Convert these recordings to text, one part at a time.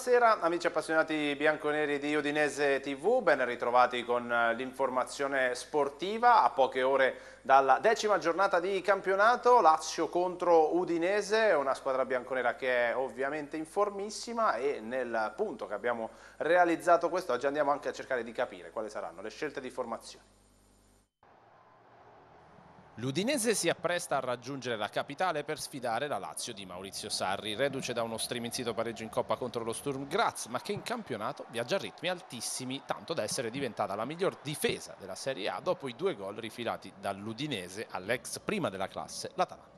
Buonasera amici appassionati bianconeri di Udinese TV, ben ritrovati con eh, l'informazione sportiva a poche ore dalla decima giornata di campionato, Lazio contro Udinese, una squadra bianconera che è ovviamente informissima e nel punto che abbiamo realizzato quest'oggi andiamo anche a cercare di capire quali saranno le scelte di formazione. L'Udinese si appresta a raggiungere la capitale per sfidare la Lazio di Maurizio Sarri, reduce da uno striminzito pareggio in Coppa contro lo Sturm Graz, ma che in campionato viaggia a ritmi altissimi, tanto da essere diventata la miglior difesa della Serie A dopo i due gol rifilati dall'Udinese all'ex prima della classe, l'Atalanta.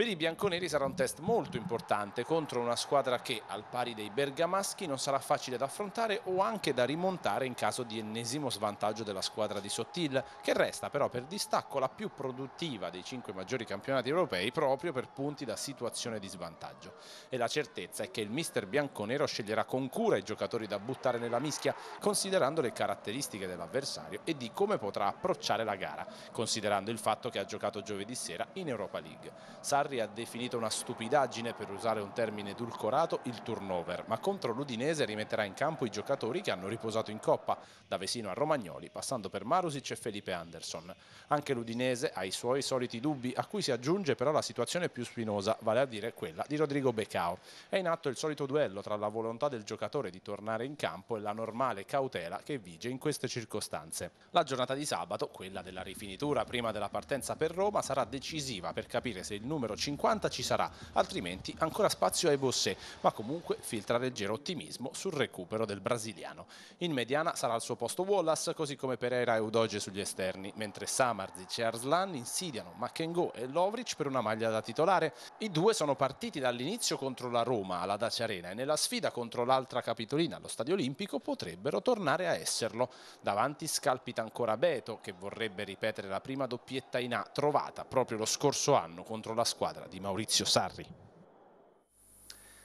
Per i bianconeri sarà un test molto importante contro una squadra che, al pari dei bergamaschi, non sarà facile da affrontare o anche da rimontare in caso di ennesimo svantaggio della squadra di Sottil, che resta però per distacco la più produttiva dei cinque maggiori campionati europei proprio per punti da situazione di svantaggio. E la certezza è che il mister bianconero sceglierà con cura i giocatori da buttare nella mischia, considerando le caratteristiche dell'avversario e di come potrà approcciare la gara, considerando il fatto che ha giocato giovedì sera in Europa League. Sarri Sarri ha definito una stupidaggine, per usare un termine edulcorato, il turnover, ma contro l'Udinese rimetterà in campo i giocatori che hanno riposato in Coppa, da Vesino a Romagnoli, passando per Marusic e Felipe Anderson. Anche l'Udinese ha i suoi soliti dubbi, a cui si aggiunge però la situazione più spinosa, vale a dire quella di Rodrigo Becao. È in atto il solito duello tra la volontà del giocatore di tornare in campo e la normale cautela che vige in queste circostanze. La giornata di sabato, quella della rifinitura prima della partenza per Roma, sarà decisiva per capire se il numero 50 ci sarà, altrimenti ancora spazio ai Bossé, ma comunque filtra leggero ottimismo sul recupero del brasiliano. In mediana sarà al suo posto Wallace, così come Pereira e Udoge sugli esterni, mentre Samarzic e Arslan insidiano Makengo e Lovric per una maglia da titolare. I due sono partiti dall'inizio contro la Roma alla Dacia Arena e nella sfida contro l'altra capitolina allo Stadio Olimpico potrebbero tornare a esserlo. Davanti scalpita ancora Beto, che vorrebbe ripetere la prima doppietta in A trovata proprio lo scorso anno contro la squadra squadra di Maurizio Sarri.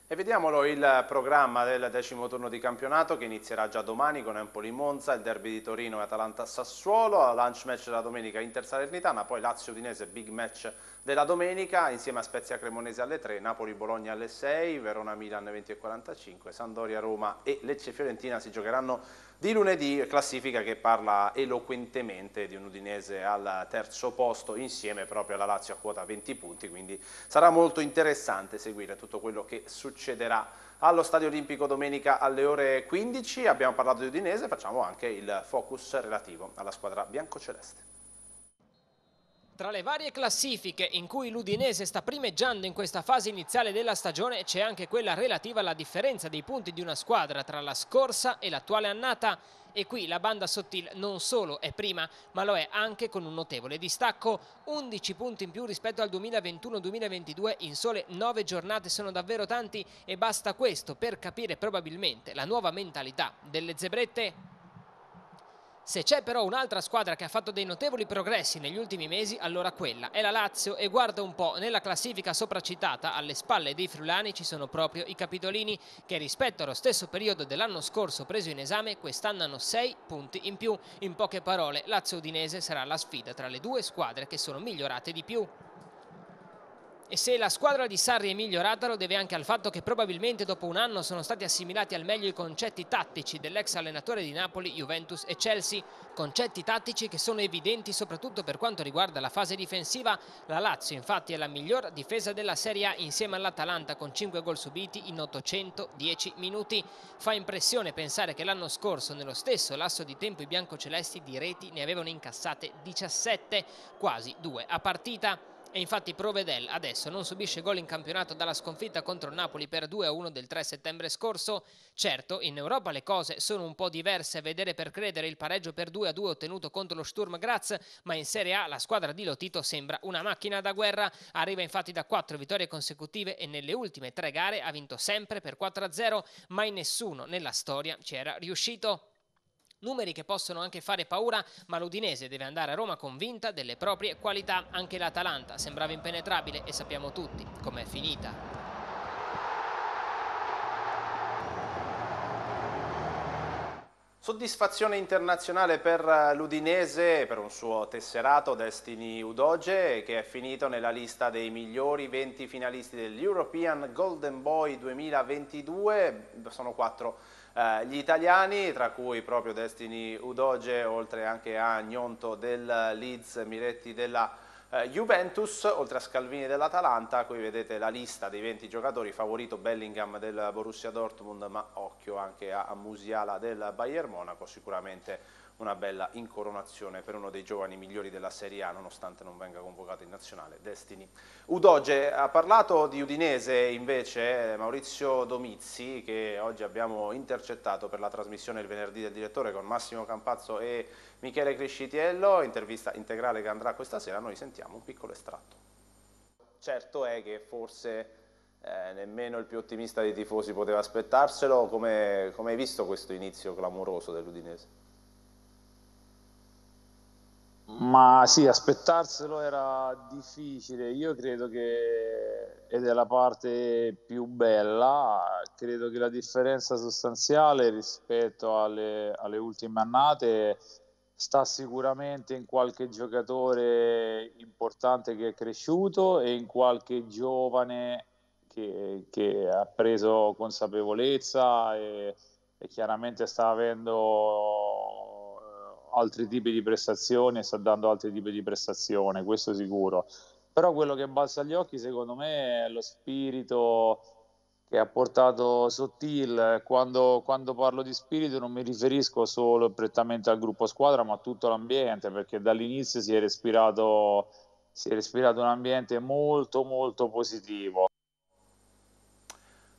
E vediamolo il programma del decimo turno di campionato che inizierà già domani con Empoli-Monza, il derby di Torino e Atalanta-Sassuolo, lunch match della domenica Inter-Salernitana, poi Lazio-Udinese, big match della domenica, insieme a Spezia Cremonese alle 3, Napoli-Bologna alle 6, Verona-Milan 20 e 45, Sandoria-Roma e Lecce-Fiorentina si giocheranno di lunedì classifica che parla eloquentemente di un Udinese al terzo posto insieme proprio alla Lazio a quota 20 punti, quindi sarà molto interessante seguire tutto quello che succederà allo Stadio Olimpico domenica alle ore 15. Abbiamo parlato di Udinese, facciamo anche il focus relativo alla squadra biancoceleste. Tra le varie classifiche in cui l'Udinese sta primeggiando in questa fase iniziale della stagione c'è anche quella relativa alla differenza dei punti di una squadra tra la scorsa e l'attuale annata e qui la banda sottile non solo è prima ma lo è anche con un notevole distacco 11 punti in più rispetto al 2021-2022 in sole 9 giornate sono davvero tanti e basta questo per capire probabilmente la nuova mentalità delle zebrette se c'è però un'altra squadra che ha fatto dei notevoli progressi negli ultimi mesi, allora quella è la Lazio e guarda un po', nella classifica sopracitata alle spalle dei frulani ci sono proprio i capitolini che rispetto allo stesso periodo dell'anno scorso preso in esame quest'anno hanno 6 punti in più. In poche parole, Lazio-Udinese sarà la sfida tra le due squadre che sono migliorate di più. E se la squadra di Sarri è migliorata lo deve anche al fatto che probabilmente dopo un anno sono stati assimilati al meglio i concetti tattici dell'ex allenatore di Napoli, Juventus e Chelsea, concetti tattici che sono evidenti soprattutto per quanto riguarda la fase difensiva. La Lazio infatti è la miglior difesa della Serie A insieme all'Atalanta con 5 gol subiti in 810 minuti. Fa impressione pensare che l'anno scorso nello stesso lasso di tempo i biancocelesti di reti ne avevano incassate 17, quasi 2 a partita e infatti Provedel adesso non subisce gol in campionato dalla sconfitta contro il Napoli per 2-1 del 3 settembre scorso. Certo, in Europa le cose sono un po' diverse, vedere per credere il pareggio per 2-2 ottenuto contro lo Sturm Graz, ma in Serie A la squadra di Lotito sembra una macchina da guerra, arriva infatti da 4 vittorie consecutive e nelle ultime 3 gare ha vinto sempre per 4-0, ma in nessuno nella storia ci era riuscito numeri che possono anche fare paura, ma l'Udinese deve andare a Roma convinta delle proprie qualità. Anche l'Atalanta sembrava impenetrabile e sappiamo tutti com'è finita. Soddisfazione internazionale per l'Udinese, per un suo tesserato Destiny Udoge che è finito nella lista dei migliori 20 finalisti dell'European Golden Boy 2022, sono quattro eh, gli italiani, tra cui proprio Destiny Udoge, oltre anche a Gnonto del Leeds, Miretti della eh, Juventus, oltre a Scalvini dell'Atalanta, qui vedete la lista dei 20 giocatori, favorito Bellingham del Borussia Dortmund, ma occhio anche a, a Musiala del Bayern Monaco, sicuramente una bella incoronazione per uno dei giovani migliori della Serie A, nonostante non venga convocato in nazionale, Destini. Udoge, eh, ha parlato di Udinese invece eh, Maurizio Domizzi, che oggi abbiamo intercettato per la trasmissione il venerdì del direttore con Massimo Campazzo e Michele Crescitiello, intervista integrale che andrà questa sera, noi sentiamo un piccolo estratto. Certo è che forse eh, nemmeno il più ottimista dei tifosi poteva aspettarselo, come, come hai visto questo inizio clamoroso dell'Udinese? Ma sì, aspettarselo era difficile. Io credo che, ed è la parte più bella, credo che la differenza sostanziale rispetto alle, alle ultime annate sta sicuramente in qualche giocatore importante che è cresciuto e in qualche giovane che, che ha preso consapevolezza e, e chiaramente sta avendo altri tipi di prestazioni e sta dando altri tipi di prestazioni, questo sicuro. Però quello che balza agli occhi secondo me è lo spirito che ha portato Sottil. Quando, quando parlo di spirito non mi riferisco solo prettamente al gruppo squadra, ma a tutto l'ambiente, perché dall'inizio si è respirato, si è respirato un ambiente molto molto positivo.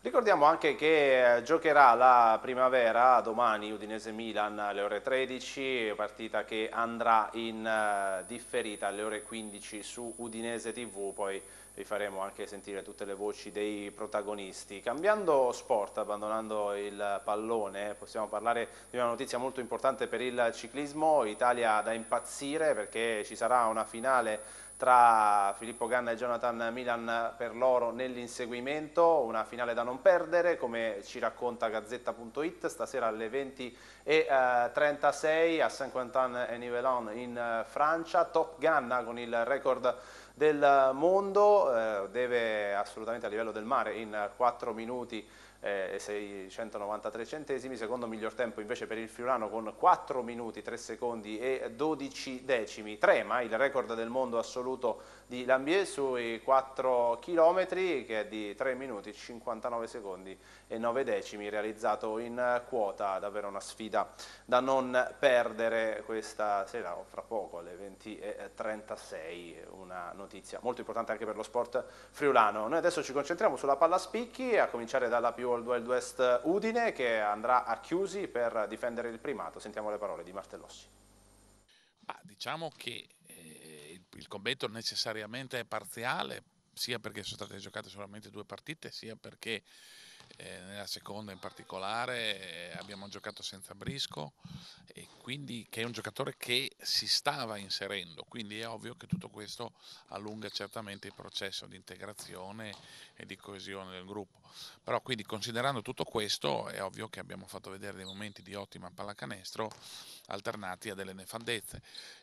Ricordiamo anche che eh, giocherà la primavera domani Udinese-Milan alle ore 13, partita che andrà in eh, differita alle ore 15 su Udinese TV, poi vi faremo anche sentire tutte le voci dei protagonisti. Cambiando sport, abbandonando il pallone, possiamo parlare di una notizia molto importante per il ciclismo, Italia da impazzire perché ci sarà una finale tra Filippo Ganna e Jonathan Milan per loro nell'inseguimento, una finale da non perdere come ci racconta Gazzetta.it stasera alle 20.36 eh, a saint quentin en nivellon in eh, Francia, Top Ganna con il record del mondo, eh, deve assolutamente a livello del mare in 4 minuti eh, e 693 centesimi, secondo miglior tempo invece per il Friulano con 4 minuti 3 secondi e 12 decimi. Trema il record del mondo assoluto di Lambier sui 4 km che è di 3 minuti 59 secondi e 9 decimi realizzato in quota, davvero una sfida da non perdere questa sera o fra poco alle 20.36, una notizia molto importante anche per lo sport friulano. Noi adesso ci concentriamo sulla palla spicchi, a cominciare dalla più Old Wild West Udine che andrà a chiusi per difendere il primato. Sentiamo le parole di Martellossi. Ah, diciamo che il commento necessariamente è parziale, sia perché sono state giocate solamente due partite, sia perché eh, nella seconda in particolare eh, abbiamo giocato senza Brisco, quindi, che è un giocatore che si stava inserendo, quindi è ovvio che tutto questo allunga certamente il processo di integrazione e di coesione del gruppo. Però quindi considerando tutto questo è ovvio che abbiamo fatto vedere dei momenti di ottima pallacanestro alternati a delle nefandezze,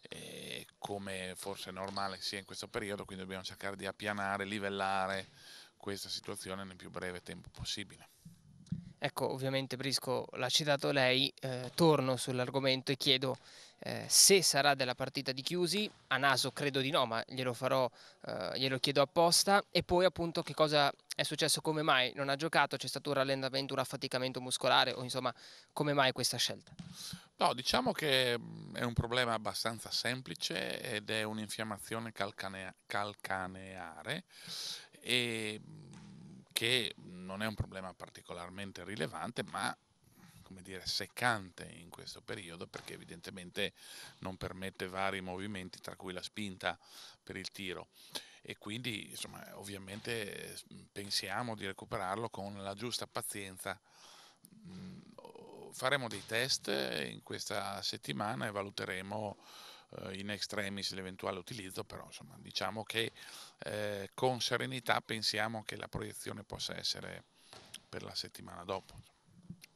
eh, come forse è normale sia in questo periodo, quindi dobbiamo cercare di appianare, livellare questa situazione nel più breve tempo possibile. Ecco, ovviamente Brisco l'ha citato lei, eh, torno sull'argomento e chiedo eh, se sarà della partita di Chiusi, a naso credo di no, ma glielo farò, eh, glielo chiedo apposta, e poi appunto che cosa è successo, come mai non ha giocato, c'è stato un rallentamento, un affaticamento muscolare o insomma come mai questa scelta? No, diciamo che mm, è un problema abbastanza semplice ed è un'infiammazione calcanea calcaneare e mm, che non è un problema particolarmente rilevante, ma come dire, seccante in questo periodo perché evidentemente non permette vari movimenti, tra cui la spinta per il tiro. E quindi, insomma, ovviamente mm, pensiamo di recuperarlo con la giusta pazienza. Mm, faremo dei test in questa settimana e valuteremo eh, in extremis l'eventuale utilizzo, però insomma, diciamo che eh, con serenità pensiamo che la proiezione possa essere per la settimana dopo.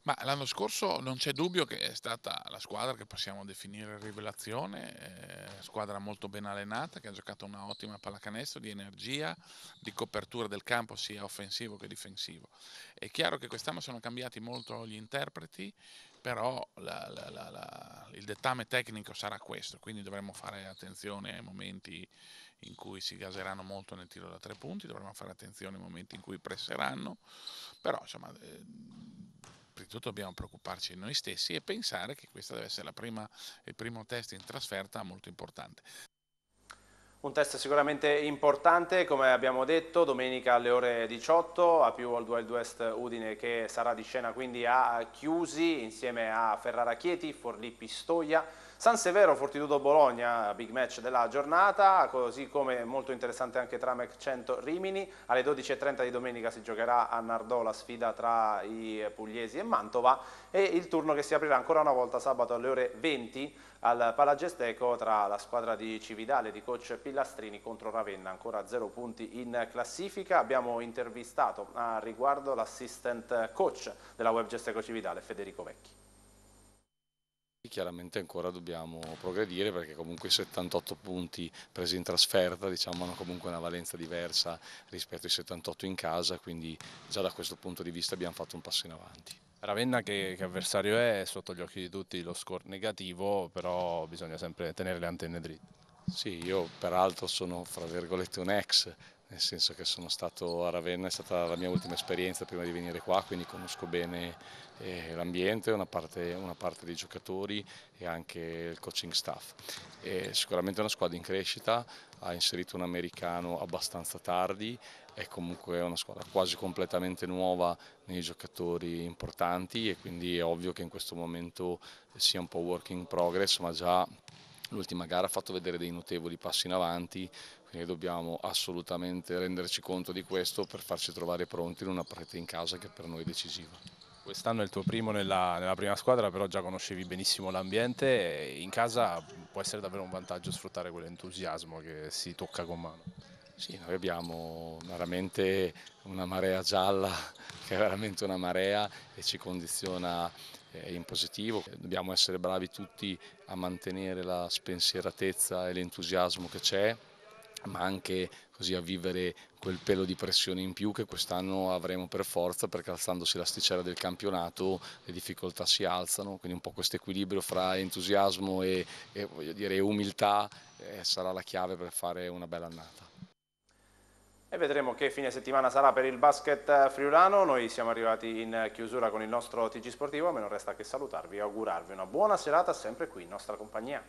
Ma l'anno scorso non c'è dubbio che è stata la squadra che possiamo definire rivelazione, eh, squadra molto ben allenata, che ha giocato una ottima pallacanestro di energia, di copertura del campo sia offensivo che difensivo. È chiaro che quest'anno sono cambiati molto gli interpreti, però la, la, la, il dettame tecnico sarà questo, quindi dovremmo fare attenzione ai momenti in cui si gaseranno molto nel tiro da tre punti, dovremmo fare attenzione ai momenti in cui presseranno, però insomma, eh, prima di tutto dobbiamo preoccuparci di noi stessi e pensare che questo deve essere prima, il primo test in trasferta molto importante. Un test sicuramente importante, come abbiamo detto, domenica alle ore 18 a più al Wild West Udine che sarà di scena quindi a Chiusi insieme a Ferrara Chieti, Forlì Pistoia, San Severo, Fortitudo Bologna, big match della giornata, così come molto interessante anche Tramec 100 Rimini, alle 12.30 di domenica si giocherà a Nardò la sfida tra i pugliesi e Mantova e il turno che si aprirà ancora una volta sabato alle ore 20 al Palagesteco tra la squadra di Cividale di coach Pillastrini contro Ravenna, ancora zero punti in classifica. Abbiamo intervistato a riguardo l'assistant coach della Web Gesteco Cividale, Federico Vecchi. Chiaramente ancora dobbiamo progredire perché comunque i 78 punti presi in trasferta diciamo, hanno comunque una valenza diversa rispetto ai 78 in casa, quindi già da questo punto di vista abbiamo fatto un passo in avanti. Ravenna che, che avversario è, sotto gli occhi di tutti lo score negativo, però bisogna sempre tenere le antenne dritte. Sì, io peraltro sono fra virgolette un ex nel senso che sono stato a Ravenna, è stata la mia ultima esperienza prima di venire qua, quindi conosco bene eh, l'ambiente, una parte, una parte, dei giocatori e anche il coaching staff. E sicuramente è una squadra in crescita, ha inserito un americano abbastanza tardi, è comunque una squadra quasi completamente nuova nei giocatori importanti e quindi è ovvio che in questo momento sia un po' work in progress, ma già l'ultima gara ha fatto vedere dei notevoli passi in avanti quindi dobbiamo assolutamente renderci conto di questo per farci trovare pronti in una partita in casa che per noi è decisiva. Quest'anno è il tuo primo nella, nella, prima squadra, però già conoscevi benissimo l'ambiente. In casa può essere davvero un vantaggio sfruttare quell'entusiasmo che si tocca con mano. Sì, noi abbiamo veramente una marea gialla, che è veramente una marea e ci condiziona eh, in positivo. Dobbiamo essere bravi tutti a mantenere la spensieratezza e l'entusiasmo che c'è, ma anche così a vivere quel pelo di pressione in più che quest'anno avremo per forza perché alzandosi l'asticella del campionato le difficoltà si alzano, quindi un po' questo equilibrio fra entusiasmo e, e dire, umiltà eh, sarà la chiave per fare una bella annata. E vedremo che fine settimana sarà per il basket eh, friulano, noi siamo arrivati in chiusura con il nostro TG Sportivo, a me non resta che salutarvi e augurarvi una buona serata sempre qui in nostra compagnia.